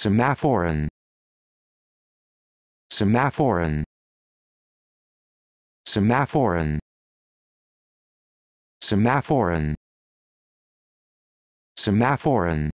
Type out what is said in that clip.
Semaphorin. Semaphorin. Semaphorin. Semaphorin. Semaphorin.